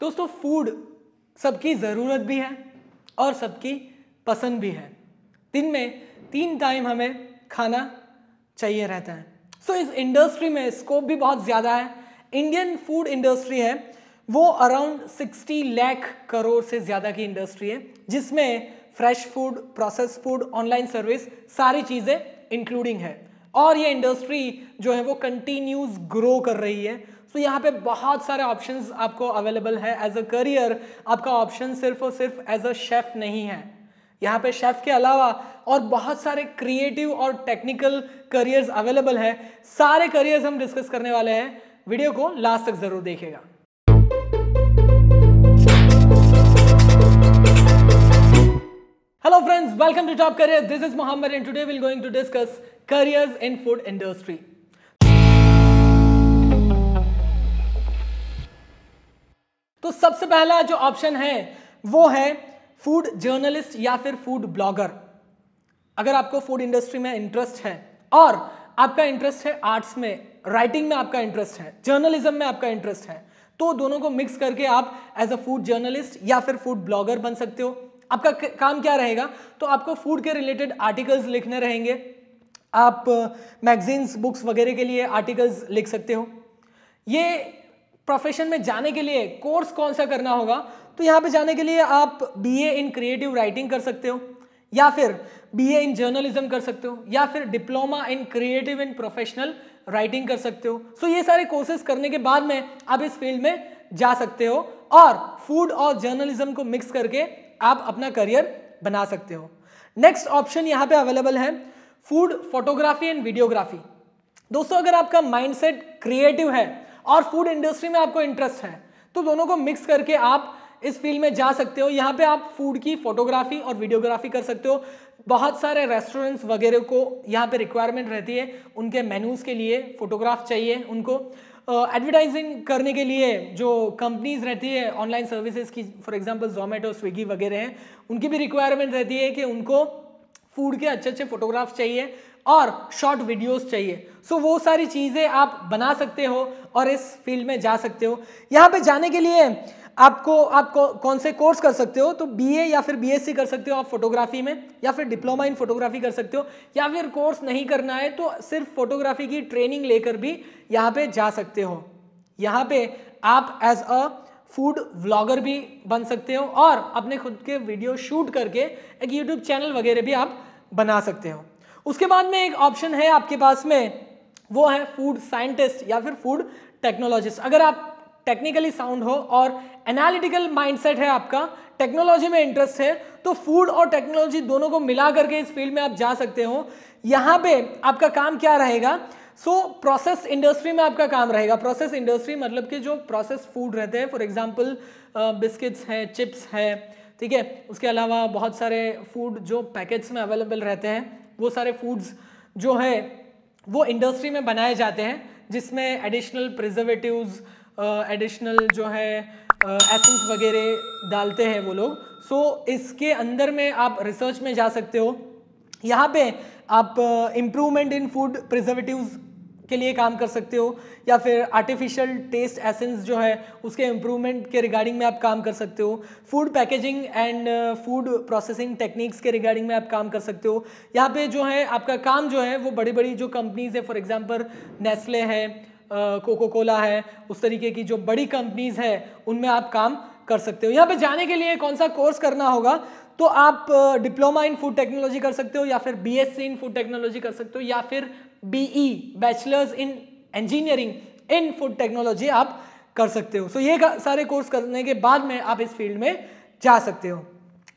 दोस्तों फूड सबकी ज़रूरत भी है और सबकी पसंद भी है दिन में तीन टाइम हमें खाना चाहिए रहता है सो so, इस इंडस्ट्री में स्कोप भी बहुत ज़्यादा है इंडियन फूड इंडस्ट्री है वो अराउंड 60 लाख करोड़ से ज़्यादा की इंडस्ट्री है जिसमें fresh food process food online service सारी चीज़ें इंक्लूडिंग है और ये इंडस्ट्री जो है वो कंटिन्यूस ग्रो कर रही है सो तो so, यहाँ पे बहुत सारे ऑप्शंस आपको अवेलेबल है एज अ करियर आपका ऑप्शन सिर्फ और सिर्फ एज अ शेफ नहीं है यहाँ पे शेफ के अलावा और बहुत सारे क्रिएटिव और टेक्निकल करियर्स अवेलेबल है सारे करियर्स हम डिस्कस करने वाले हैं वीडियो को लास्ट तक ज़रूर देखेगा Hello friends, welcome to Top Career. This is Mohammed and today we're going to discuss careers in food industry. तो सबसे पहला जो ऑप्शन है वो है फूड जर्नलिस्ट या फिर फूड ब्लॉगर अगर आपको फूड इंडस्ट्री में इंटरेस्ट है और आपका इंटरेस्ट है आर्ट्स में राइटिंग में आपका इंटरेस्ट है जर्नलिज्म में आपका इंटरेस्ट है तो दोनों को मिक्स करके आप एज अ फूड जर्नलिस्ट या फिर फूड ब्लॉगर बन सकते हो आपका काम क्या रहेगा तो आपको फूड के रिलेटेड आर्टिकल्स लिखने रहेंगे आप मैगजीन्स बुक्स वगैरह के लिए आर्टिकल्स लिख सकते हो ये प्रोफेशन में जाने के लिए कोर्स कौन सा करना होगा तो यहाँ पे जाने के लिए आप बीए इन क्रिएटिव राइटिंग कर सकते हो या फिर बीए इन जर्नलिज्म कर सकते हो या फिर diploma in creative and professional writing कर सकते हो सो ये सारे कोर्सेज करने के बाद में आप इस फील्ड में जा सकते हो और फूड और जर्नलिज्म को मिक्स करके आप अपना करियर बना सकते हो नेक्स्ट ऑप्शन यहाँ पे अवेलेबल है फूड फोटोग्राफी एंड वीडियोग्राफी दोस्तों अगर आपका माइंडसेट क्रिएटिव है और फूड इंडस्ट्री में आपको इंटरेस्ट है तो दोनों को मिक्स करके आप इस फील्ड में जा सकते हो यहाँ पे आप फूड की फोटोग्राफी और वीडियोग्राफी कर सकते हो बहुत सारे रेस्टोरेंट्स वगैरह को यहाँ पे रिक्वायरमेंट रहती है उनके मेन्यूज़ के लिए फ़ोटोग्राफ चाहिए उनको एडवर्टाइजिंग uh, करने के लिए जो कंपनीज रहती है ऑनलाइन सर्विसेज की फॉर एग्जांपल जोमेटो स्विगी वगैरह हैं उनकी भी रिक्वायरमेंट रहती है कि उनको फूड के अच्छे अच्छे फोटोग्राफ चाहिए और शॉर्ट वीडियोस चाहिए सो so, वो सारी चीज़ें आप बना सकते हो और इस फील्ड में जा सकते हो यहाँ पे जाने के लिए आपको आप कौन से कोर्स कर सकते हो तो बीए या फिर बीएससी कर सकते हो आप फोटोग्राफी में या फिर डिप्लोमा इन फोटोग्राफी कर सकते हो या फिर कोर्स नहीं करना है तो सिर्फ फोटोग्राफी की ट्रेनिंग लेकर भी यहाँ पर जा सकते हो यहाँ पर आप एज अ फूड व्लॉगर भी बन सकते हो और अपने खुद के वीडियो शूट करके एक यूट्यूब चैनल वगैरह भी आप बना सकते हो उसके बाद में एक ऑप्शन है आपके पास में वो है फूड साइंटिस्ट या फिर फूड टेक्नोलॉजिस्ट अगर आप टेक्निकली साउंड हो और एनालिटिकल माइंडसेट है आपका टेक्नोलॉजी में इंटरेस्ट है तो फूड और टेक्नोलॉजी दोनों को मिला करके इस फील्ड में आप जा सकते हो यहाँ पे आपका काम क्या रहेगा सो प्रोसेस इंडस्ट्री में आपका काम रहेगा प्रोसेस इंडस्ट्री मतलब कि जो प्रोसेस फूड रहते हैं फॉर एग्जाम्पल बिस्किट्स हैं चिप्स है ठीक है उसके अलावा बहुत सारे फूड जो पैकेट्स में अवेलेबल रहते हैं वो सारे फूड्स जो हैं वो इंडस्ट्री में बनाए जाते हैं जिसमें एडिशनल प्रिजर्वेटिव्स एडिशनल जो है एसेंस वगैरह डालते हैं वो लोग सो so, इसके अंदर में आप रिसर्च में जा सकते हो यहाँ पे आप इम्प्रूवमेंट इन फूड प्रिजर्वेटिव्स के लिए काम कर सकते हो या फिर आर्टिफिशियल टेस्ट एसेंस जो है उसके इम्प्रूवमेंट के रिगार्डिंग में आप काम कर सकते हो food packaging and food processing techniques के रिगार्डिंग में आप काम कर सकते हो यहाँ पे जो है आपका काम जो है वो बड़ी बड़ी जो कंपनीज है फॉर एग्जाम्पल नेस्ले है कोको कोला है उस तरीके की जो बड़ी कंपनीज़ है उनमें आप काम कर सकते हो यहाँ पे जाने के लिए कौन सा कोर्स करना होगा तो आप डिप्लोमा इन फूड टेक्नोलॉजी कर सकते हो या फिर बीएससी इन फूड टेक्नोलॉजी कर सकते हो या फिर BE bachelors in engineering in food technology आप कर सकते हो सो so, ये सारे कोर्स करने के बाद में आप इस फील्ड में जा सकते हो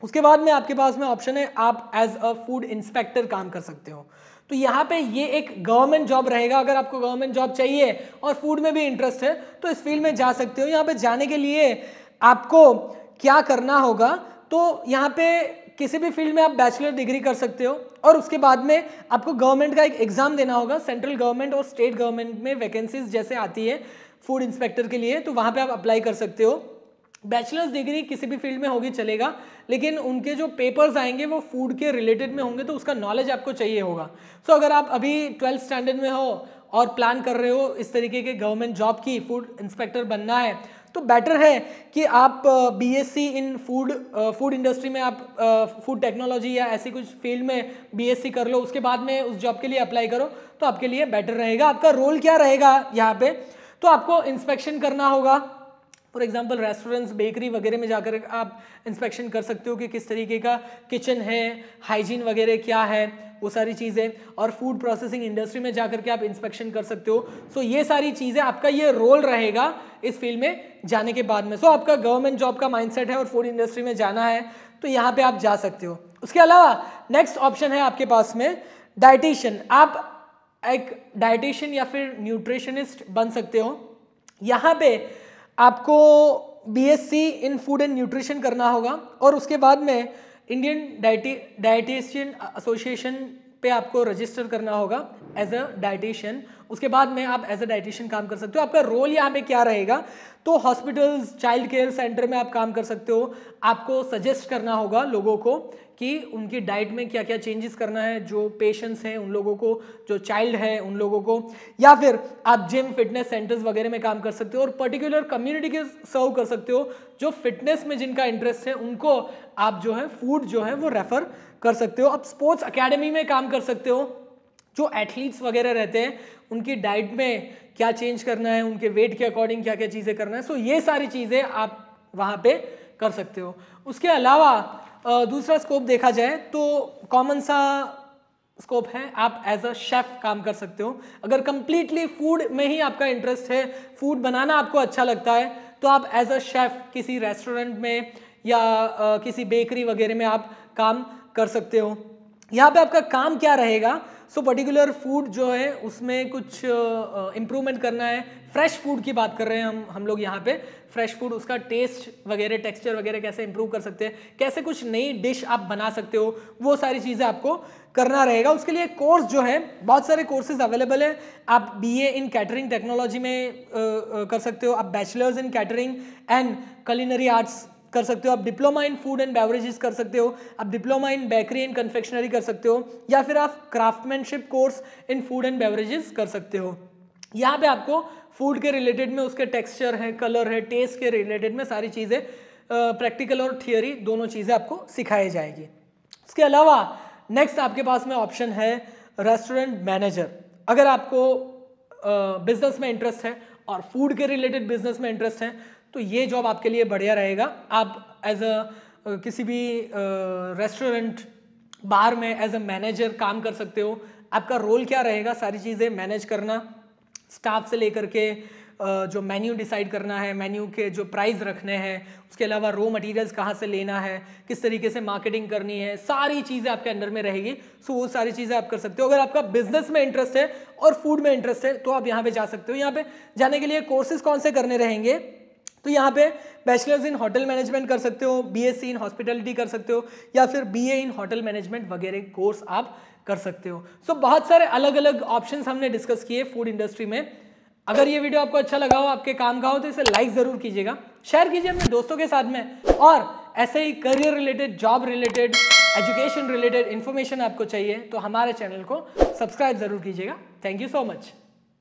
उसके बाद में आपके पास में ऑप्शन है आप एज अ फूड इंस्पेक्टर काम कर सकते हो तो यहाँ पे ये एक गवर्नमेंट जॉब रहेगा अगर आपको गवर्नमेंट जॉब चाहिए और फूड में भी इंटरेस्ट है तो इस फील्ड में जा सकते हो यहाँ पे जाने के लिए आपको क्या करना होगा तो यहाँ पे किसी भी फील्ड में आप बैचलर डिग्री कर सकते हो और उसके बाद में आपको गवर्नमेंट का एक एग्ज़ाम देना होगा सेंट्रल गवर्नमेंट और स्टेट गवर्नमेंट में वैकेंसीज जैसे आती है फूड इंस्पेक्टर के लिए तो वहाँ पे आप अप्लाई कर सकते हो बैचलर्स डिग्री किसी भी फील्ड में होगी चलेगा लेकिन उनके जो पेपर्स आएंगे वो फूड के रिलेटेड में होंगे तो उसका नॉलेज आपको चाहिए होगा सो so, अगर आप अभी ट्वेल्थ स्टैंडर्ड में हो और प्लान कर रहे हो इस तरीके के गवर्नमेंट जॉब की फूड इंस्पेक्टर बनना है तो बेटर है कि आप BSc in food food industry में आप फूड टेक्नोलॉजी या ऐसी कुछ फील्ड में बीएससी कर लो उसके बाद में उस जॉब के लिए अप्लाई करो तो आपके लिए बेटर रहेगा आपका रोल क्या रहेगा यहाँ पे तो आपको इंस्पेक्शन करना होगा फॉर एग्जांपल रेस्टोरेंट्स बेकरी वगैरह में जाकर आप इंस्पेक्शन कर सकते हो कि किस तरीके का किचन है हाइजीन वगैरह क्या है वो सारी चीज़ें और फूड प्रोसेसिंग इंडस्ट्री में जाकर के आप इंस्पेक्शन कर सकते हो सो so, ये सारी चीज़ें आपका ये रोल रहेगा इस फील्ड में जाने के बाद में सो so, आपका गवर्नमेंट जॉब का माइंड है और फूड इंडस्ट्री में जाना है तो यहाँ पर आप जा सकते हो उसके अलावा नेक्स्ट ऑप्शन है आपके पास में डाइटिशियन आप एक डाइटिशियन या फिर न्यूट्रिशनिस्ट बन सकते हो यहाँ पे आपको BSc in food and nutrition करना होगा और उसके बाद में इंडियन डाइटी डाइटिशियन एसोसिएशन पे आपको रजिस्टर करना होगा एज अ डाइटिशियन उसके बाद में आप एज ए डाइटिशियन काम कर सकते हो आपका रोल यहाँ पे क्या रहेगा तो हॉस्पिटल्स चाइल्ड केयर सेंटर में आप काम कर सकते हो आपको सजेस्ट करना होगा लोगों को कि उनकी डाइट में क्या क्या चेंजेस करना है जो पेशेंट्स हैं उन लोगों को जो चाइल्ड है उन लोगों को या फिर आप जिम फिटनेस सेंटर्स वगैरह में काम कर सकते हो और पर्टिकुलर कम्युनिटी के सर्व कर सकते हो जो फिटनेस में जिनका इंटरेस्ट है उनको आप जो है फूड जो है वो रेफर कर सकते हो आप स्पोर्ट्स अकेडमी में काम कर सकते हो जो एथलीट्स वगैरह रहते हैं उनकी डाइट में क्या चेंज करना है उनके वेट के अकॉर्डिंग क्या क्या चीज़ें करना है सो ये सारी चीज़ें आप वहाँ पे कर सकते हो उसके अलावा दूसरा स्कोप देखा जाए तो कॉमन सा स्कोप है आप एज अ शेफ काम कर सकते हो अगर कंप्लीटली फूड में ही आपका इंटरेस्ट है फूड बनाना आपको अच्छा लगता है तो आप एज अ शेफ किसी रेस्टोरेंट में या किसी बेकरी वगैरह में आप काम कर सकते हो यहाँ पे आपका काम क्या रहेगा सो पर्टिकुलर फूड जो है उसमें कुछ इम्प्रूवमेंट uh, करना है फ्रेश फूड की बात कर रहे हैं हम हम लोग यहाँ पे फ्रेश फूड उसका टेस्ट वगैरह टेक्सचर वगैरह कैसे इम्प्रूव कर सकते हैं कैसे कुछ नई डिश आप बना सकते हो वो सारी चीज़ें आपको करना रहेगा उसके लिए कोर्स जो है बहुत सारे कोर्सेज अवेलेबल हैं आप बी इन कैटरिंग टेक्नोलॉजी में uh, uh, कर सकते हो आप bachelors in catering and culinary arts कर सकते हो आप diploma in food and beverages कर सकते हो आप diploma in bakery and confectionery कर सकते हो या फिर आप craftmanship course in food and beverages कर सकते हो यहाँ पे आपको फूड के रिलेटेड में उसके टेक्सचर है कलर है टेस्ट के रिलेटेड में सारी चीज़ें प्रैक्टिकल और थियोरी दोनों चीज़ें आपको सिखाई जाएगी इसके अलावा नेक्स्ट आपके पास में ऑप्शन है रेस्टोरेंट मैनेजर अगर आपको बिजनेस में इंटरेस्ट है और फूड के रिलेटेड बिजनेस में इंटरेस्ट है तो ये जॉब आपके लिए बढ़िया रहेगा आप एज अ किसी भी रेस्टोरेंट बार में एज अ मैनेजर काम कर सकते हो आपका रोल क्या रहेगा सारी चीज़ें मैनेज करना स्टाफ से लेकर के जो मेन्यू डिसाइड करना है मेन्यू के जो प्राइस रखने हैं उसके अलावा रॉ मटेरियल्स कहाँ से लेना है किस तरीके से मार्केटिंग करनी है सारी चीज़ें आपके अंडर में रहेगी सो वो सारी चीज़ें आप कर सकते हो अगर आपका बिजनेस में इंटरेस्ट है और फूड में इंटरेस्ट है तो आप यहाँ पे जा सकते हो यहाँ पे जाने के लिए कोर्सेज कौन से करने रहेंगे तो यहाँ पे बैचलर्स इन होटल मैनेजमेंट कर सकते हो बीएससी इन हॉस्पिटलिटी कर सकते हो या फिर बीए इन होटल मैनेजमेंट वगैरह कोर्स आप कर सकते हो सो so, बहुत सारे अलग अलग ऑप्शन हमने डिस्कस किए फूड इंडस्ट्री में अगर ये वीडियो आपको अच्छा लगा हो आपके काम का हो तो इसे लाइक ज़रूर कीजिएगा शेयर कीजिए अपने दोस्तों के साथ में और ऐसे ही career related job related education related information आपको चाहिए तो हमारे चैनल को सब्सक्राइब ज़रूर कीजिएगा थैंक यू सो मच